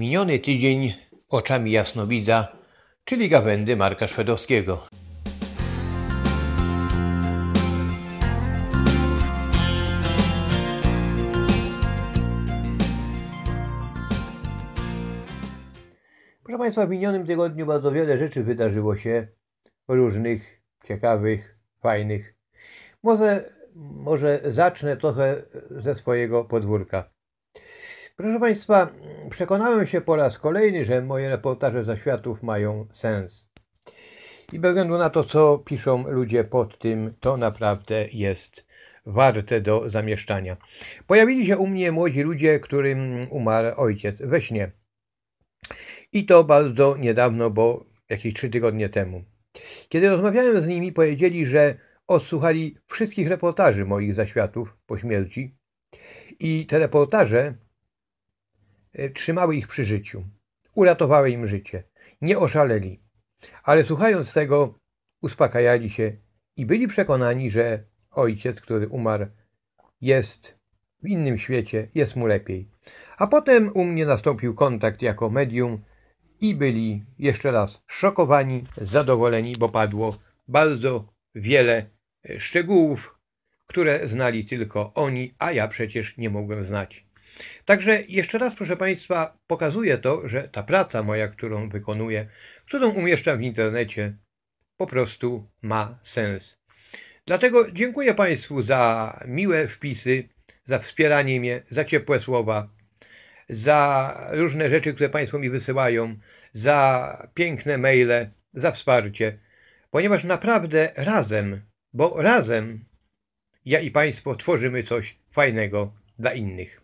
Miniony tydzień oczami jasnowidza, czyli gawędy Marka Szwedowskiego. Proszę Państwa, w minionym tygodniu bardzo wiele rzeczy wydarzyło się różnych, ciekawych, fajnych. Może, może zacznę trochę ze swojego podwórka. Proszę Państwa, przekonałem się po raz kolejny, że moje reportaże ze światów mają sens. I bez względu na to, co piszą ludzie pod tym, to naprawdę jest warte do zamieszczania. Pojawili się u mnie młodzi ludzie, którym umarł ojciec we śnie. I to bardzo niedawno, bo jakieś trzy tygodnie temu. Kiedy rozmawiałem z nimi, powiedzieli, że odsłuchali wszystkich reportaży moich zaświatów po śmierci i te reportaże E, trzymały ich przy życiu, uratowały im życie, nie oszaleli. Ale słuchając tego, uspokajali się i byli przekonani, że ojciec, który umarł, jest w innym świecie, jest mu lepiej. A potem u mnie nastąpił kontakt jako medium i byli jeszcze raz szokowani, zadowoleni, bo padło bardzo wiele e, szczegółów, które znali tylko oni, a ja przecież nie mogłem znać. Także jeszcze raz, proszę Państwa, pokazuje to, że ta praca moja, którą wykonuję, którą umieszczam w internecie, po prostu ma sens. Dlatego dziękuję Państwu za miłe wpisy, za wspieranie mnie, za ciepłe słowa, za różne rzeczy, które Państwo mi wysyłają, za piękne maile, za wsparcie, ponieważ naprawdę razem, bo razem ja i Państwo tworzymy coś fajnego dla innych.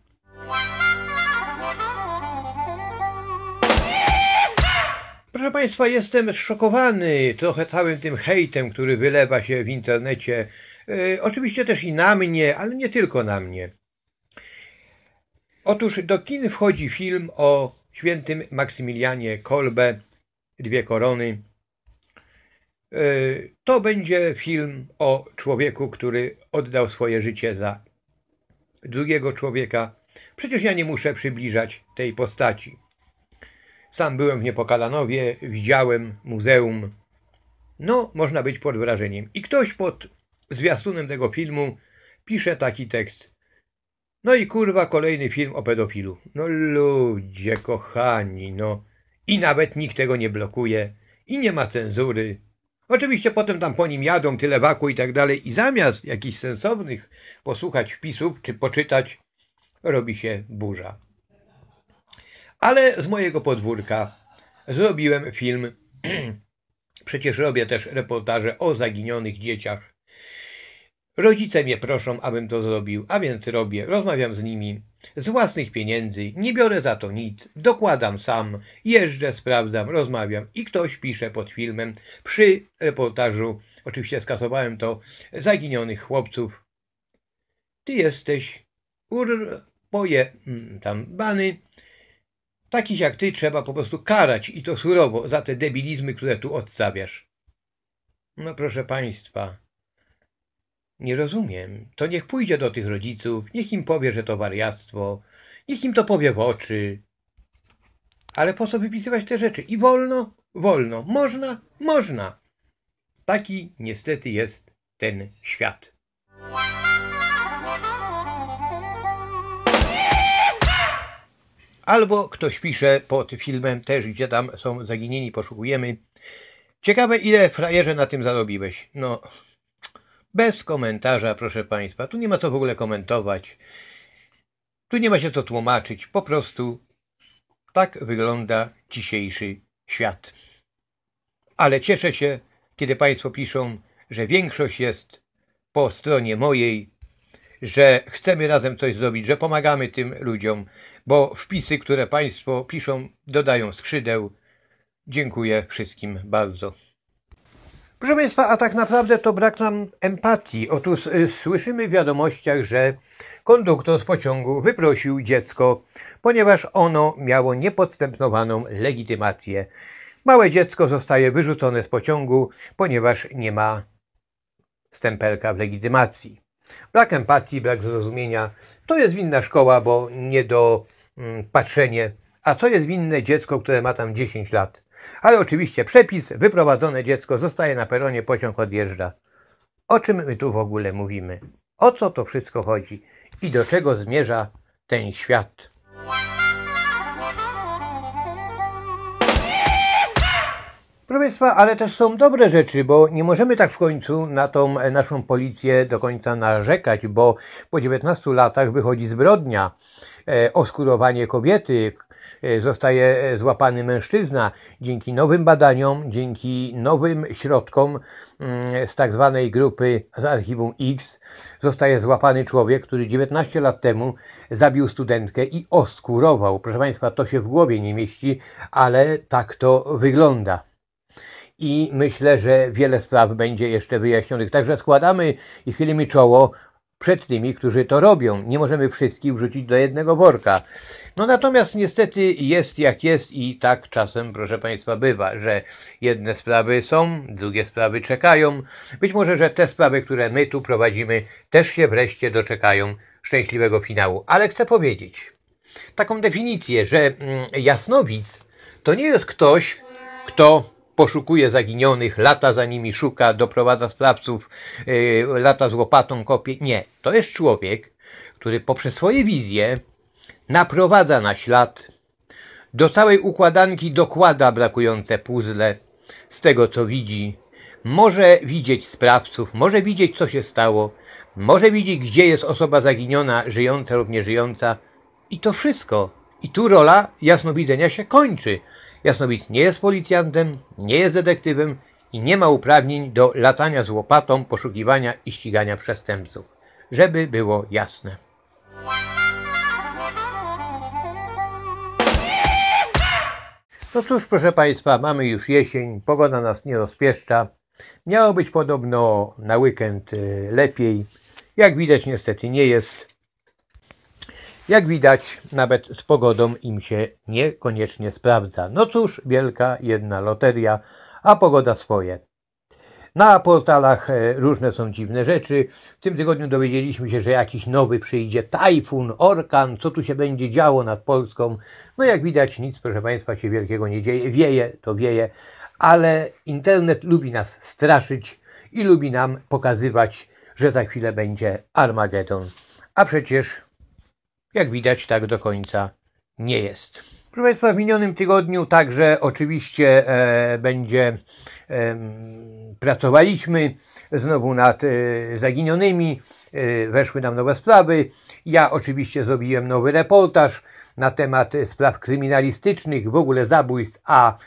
Proszę Państwa, jestem zszokowany trochę całym tym hejtem, który wylewa się w internecie. E, oczywiście też i na mnie, ale nie tylko na mnie. Otóż do kin wchodzi film o świętym Maksymilianie Kolbe, Dwie Korony. E, to będzie film o człowieku, który oddał swoje życie za drugiego człowieka. Przecież ja nie muszę przybliżać tej postaci. Sam byłem w Niepokalanowie, widziałem muzeum. No, można być pod wrażeniem. I ktoś pod zwiastunem tego filmu pisze taki tekst. No i kurwa, kolejny film o pedofilu. No ludzie kochani, no. I nawet nikt tego nie blokuje. I nie ma cenzury. Oczywiście potem tam po nim jadą, tyle waku i tak dalej. I zamiast jakichś sensownych posłuchać wpisów czy poczytać, robi się burza. Ale z mojego podwórka zrobiłem film. Przecież robię też reportaże o zaginionych dzieciach. Rodzice mnie proszą, abym to zrobił, a więc robię, rozmawiam z nimi. Z własnych pieniędzy, nie biorę za to nic, dokładam sam, jeżdżę, sprawdzam, rozmawiam i ktoś pisze pod filmem przy reportażu, oczywiście skasowałem to, zaginionych chłopców. Ty jesteś poje mm, tam bany, Takich jak ty trzeba po prostu karać i to surowo za te debilizmy, które tu odstawiasz. No proszę państwa, nie rozumiem. To niech pójdzie do tych rodziców, niech im powie, że to wariactwo, niech im to powie w oczy. Ale po co wypisywać te rzeczy? I wolno, wolno. Można, można. Taki niestety jest ten świat. Albo ktoś pisze pod filmem też, gdzie tam są zaginieni, poszukujemy. Ciekawe, ile frajerze na tym zarobiłeś. No, bez komentarza, proszę Państwa. Tu nie ma co w ogóle komentować. Tu nie ma się co tłumaczyć. Po prostu tak wygląda dzisiejszy świat. Ale cieszę się, kiedy Państwo piszą, że większość jest po stronie mojej że chcemy razem coś zrobić, że pomagamy tym ludziom, bo wpisy, które Państwo piszą, dodają skrzydeł. Dziękuję wszystkim bardzo. Proszę Państwa, a tak naprawdę to brak nam empatii. Otóż y, słyszymy w wiadomościach, że konduktor z pociągu wyprosił dziecko, ponieważ ono miało niepodstępowaną legitymację. Małe dziecko zostaje wyrzucone z pociągu, ponieważ nie ma stempelka w legitymacji. Brak empatii, brak zrozumienia. To jest winna szkoła, bo nie do mm, patrzenie. A co jest winne dziecko, które ma tam 10 lat? Ale oczywiście przepis, wyprowadzone dziecko zostaje na peronie, pociąg odjeżdża. O czym my tu w ogóle mówimy? O co to wszystko chodzi? I do czego zmierza ten świat? Proszę Państwa, ale też są dobre rzeczy, bo nie możemy tak w końcu na tą e, naszą policję do końca narzekać, bo po 19 latach wychodzi zbrodnia, e, oskurowanie kobiety, e, zostaje e, złapany mężczyzna. Dzięki nowym badaniom, dzięki nowym środkom mm, z tak zwanej grupy z archiwum X zostaje złapany człowiek, który 19 lat temu zabił studentkę i oskurował. Proszę Państwa, to się w głowie nie mieści, ale tak to wygląda i myślę, że wiele spraw będzie jeszcze wyjaśnionych. Także składamy i chylimy czoło przed tymi, którzy to robią. Nie możemy wszystkich wrzucić do jednego worka. No natomiast niestety jest jak jest i tak czasem, proszę Państwa, bywa, że jedne sprawy są, drugie sprawy czekają. Być może, że te sprawy, które my tu prowadzimy, też się wreszcie doczekają szczęśliwego finału. Ale chcę powiedzieć taką definicję, że mm, jasnowic to nie jest ktoś, kto poszukuje zaginionych, lata za nimi szuka, doprowadza sprawców, yy, lata z łopatą, kopie. Nie, to jest człowiek, który poprzez swoje wizje naprowadza na ślad, do całej układanki dokłada brakujące puzzle z tego, co widzi. Może widzieć sprawców, może widzieć, co się stało, może widzieć, gdzie jest osoba zaginiona, żyjąca lub nieżyjąca. I to wszystko. I tu rola jasnowidzenia się kończy. Jasnowidz nie jest policjantem, nie jest detektywem i nie ma uprawnień do latania z łopatą, poszukiwania i ścigania przestępców. Żeby było jasne. No cóż, proszę Państwa, mamy już jesień, pogoda nas nie rozpieszcza. Miało być podobno na weekend y, lepiej. Jak widać, niestety nie jest. Jak widać, nawet z pogodą im się niekoniecznie sprawdza. No cóż, wielka jedna loteria, a pogoda swoje. Na portalach e, różne są dziwne rzeczy. W tym tygodniu dowiedzieliśmy się, że jakiś nowy przyjdzie tajfun, orkan, co tu się będzie działo nad Polską. No jak widać nic, proszę Państwa, się wielkiego nie dzieje. Wieje, to wieje, ale internet lubi nas straszyć i lubi nam pokazywać, że za chwilę będzie Armagedon. A przecież jak widać, tak do końca nie jest. Proszę Państwa, w minionym tygodniu także oczywiście e, będzie e, pracowaliśmy znowu nad e, zaginionymi, e, weszły nam nowe sprawy. Ja oczywiście zrobiłem nowy reportaż na temat spraw kryminalistycznych, w ogóle zabójstw, a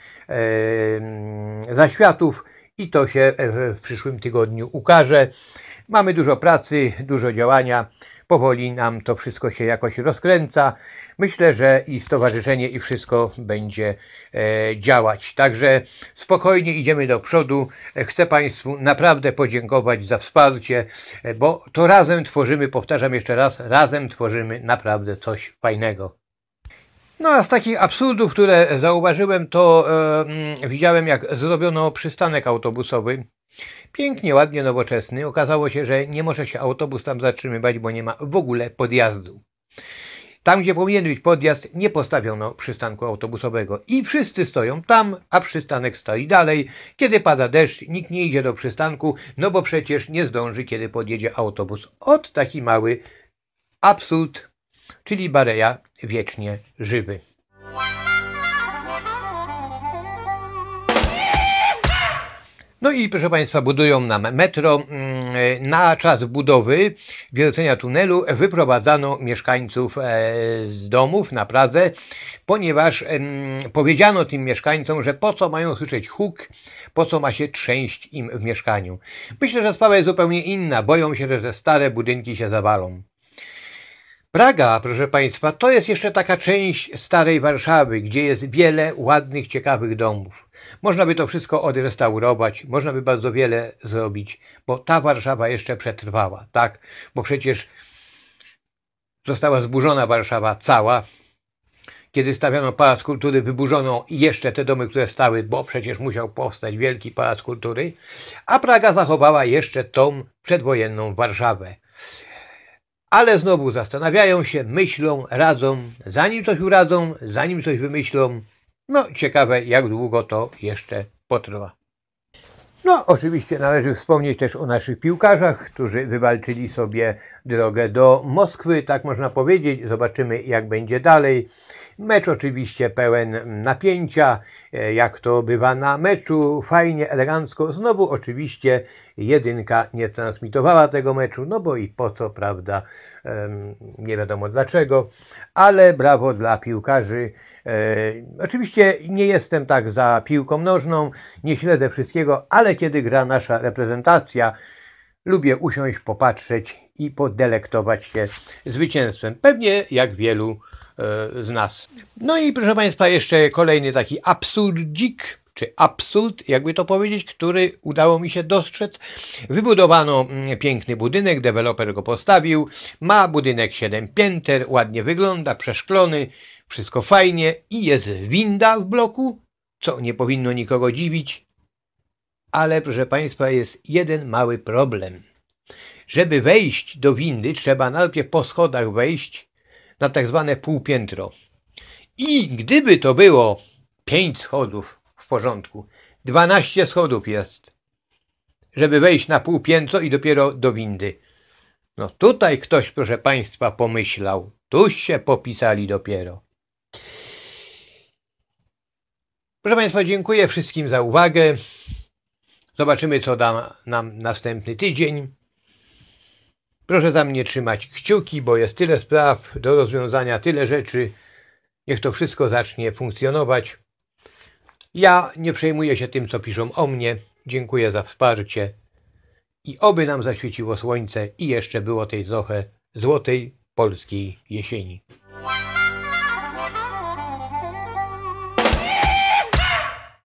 zaświatów i to się w przyszłym tygodniu ukaże. Mamy dużo pracy, dużo działania. Powoli nam to wszystko się jakoś rozkręca. Myślę, że i stowarzyszenie i wszystko będzie e, działać. Także spokojnie idziemy do przodu. E, chcę Państwu naprawdę podziękować za wsparcie, e, bo to razem tworzymy, powtarzam jeszcze raz, razem tworzymy naprawdę coś fajnego. No a z takich absurdów, które zauważyłem, to e, mm, widziałem jak zrobiono przystanek autobusowy Pięknie, ładnie, nowoczesny. Okazało się, że nie może się autobus tam zatrzymywać, bo nie ma w ogóle podjazdu. Tam, gdzie powinien być podjazd, nie postawiono przystanku autobusowego. I wszyscy stoją tam, a przystanek stoi dalej. Kiedy pada deszcz, nikt nie idzie do przystanku, no bo przecież nie zdąży, kiedy podjedzie autobus. Od taki mały absurd, czyli Bareja wiecznie żywy. No i proszę Państwa, budują nam metro. Mm, na czas budowy wiercenia tunelu wyprowadzano mieszkańców e, z domów na Pradze, ponieważ powiedziano tym mieszkańcom, że po co mają słyszeć huk, po co ma się trzęść im w mieszkaniu. Myślę, że sprawa jest zupełnie inna. Boją się, że stare budynki się zawalą. Praga, proszę Państwa, to jest jeszcze taka część starej Warszawy, gdzie jest wiele ładnych, ciekawych domów. Można by to wszystko odrestaurować, można by bardzo wiele zrobić, bo ta Warszawa jeszcze przetrwała, tak? Bo przecież została zburzona Warszawa cała. Kiedy stawiano Pałac Kultury, wyburzono jeszcze te domy, które stały, bo przecież musiał powstać wielki Pałac Kultury, a Praga zachowała jeszcze tą przedwojenną Warszawę. Ale znowu zastanawiają się, myślą, radzą. Zanim coś uradzą, zanim coś wymyślą, no, ciekawe, jak długo to jeszcze potrwa. No, oczywiście należy wspomnieć też o naszych piłkarzach, którzy wywalczyli sobie drogę do Moskwy, tak można powiedzieć. Zobaczymy, jak będzie dalej. Mecz oczywiście pełen napięcia, e, jak to bywa na meczu, fajnie, elegancko. Znowu oczywiście jedynka nie transmitowała tego meczu, no bo i po co, prawda, nie wiadomo dlaczego, ale brawo dla piłkarzy. E, oczywiście nie jestem tak za piłką nożną, nie śledzę wszystkiego, ale kiedy gra nasza reprezentacja, lubię usiąść, popatrzeć i podelektować się zwycięstwem. Pewnie jak wielu e, z nas. No i proszę Państwa, jeszcze kolejny taki absurdzik, czy absurd, jakby to powiedzieć, który udało mi się dostrzec. Wybudowano mm, piękny budynek, deweloper go postawił. Ma budynek 7 pięter, ładnie wygląda, przeszklony, wszystko fajnie i jest winda w bloku, co nie powinno nikogo dziwić. Ale proszę Państwa, jest jeden mały problem. Żeby wejść do windy, trzeba najpierw po schodach wejść na tak zwane półpiętro. I gdyby to było pięć schodów w porządku, dwanaście schodów jest, żeby wejść na półpiętro i dopiero do windy. No tutaj ktoś, proszę Państwa, pomyślał. Tu się popisali dopiero. Proszę Państwa, dziękuję wszystkim za uwagę. Zobaczymy, co da nam następny tydzień. Proszę za mnie trzymać kciuki, bo jest tyle spraw do rozwiązania, tyle rzeczy. Niech to wszystko zacznie funkcjonować. Ja nie przejmuję się tym, co piszą o mnie. Dziękuję za wsparcie. I oby nam zaświeciło słońce i jeszcze było tej trochę złotej polskiej jesieni.